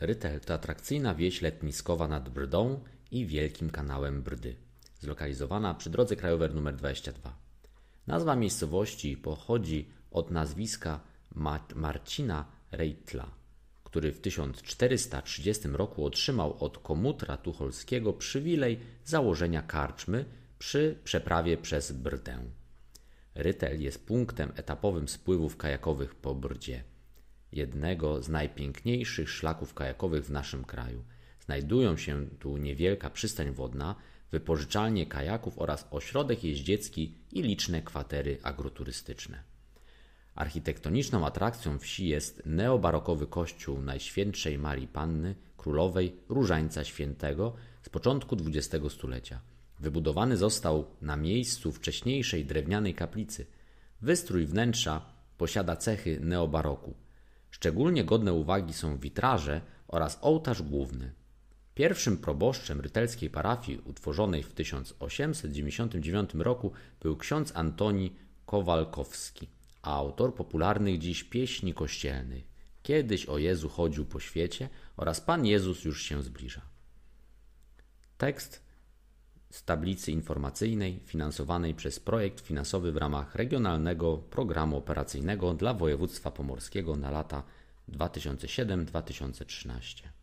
Rytel to atrakcyjna wieś letniskowa nad Brdą i Wielkim Kanałem Brdy, zlokalizowana przy drodze krajowej nr 22. Nazwa miejscowości pochodzi od nazwiska Marcina Reitla, który w 1430 roku otrzymał od komutra tucholskiego przywilej założenia karczmy przy przeprawie przez Brdę. Rytel jest punktem etapowym spływów kajakowych po Brdzie – jednego z najpiękniejszych szlaków kajakowych w naszym kraju. Znajdują się tu niewielka przystań wodna, wypożyczalnie kajaków oraz ośrodek jeździecki i liczne kwatery agroturystyczne. Architektoniczną atrakcją wsi jest neobarokowy kościół Najświętszej Marii Panny, królowej Różańca Świętego z początku XX stulecia. Wybudowany został na miejscu wcześniejszej drewnianej kaplicy. Wystrój wnętrza posiada cechy neobaroku – Szczególnie godne uwagi są witraże oraz ołtarz główny. Pierwszym proboszczem rytelskiej parafii utworzonej w 1899 roku był ksiądz Antoni Kowalkowski, a autor popularnych dziś pieśni kościelnych. Kiedyś o Jezu chodził po świecie oraz Pan Jezus już się zbliża. Tekst tablicy informacyjnej finansowanej przez projekt finansowy w ramach Regionalnego Programu Operacyjnego dla Województwa Pomorskiego na lata 2007-2013.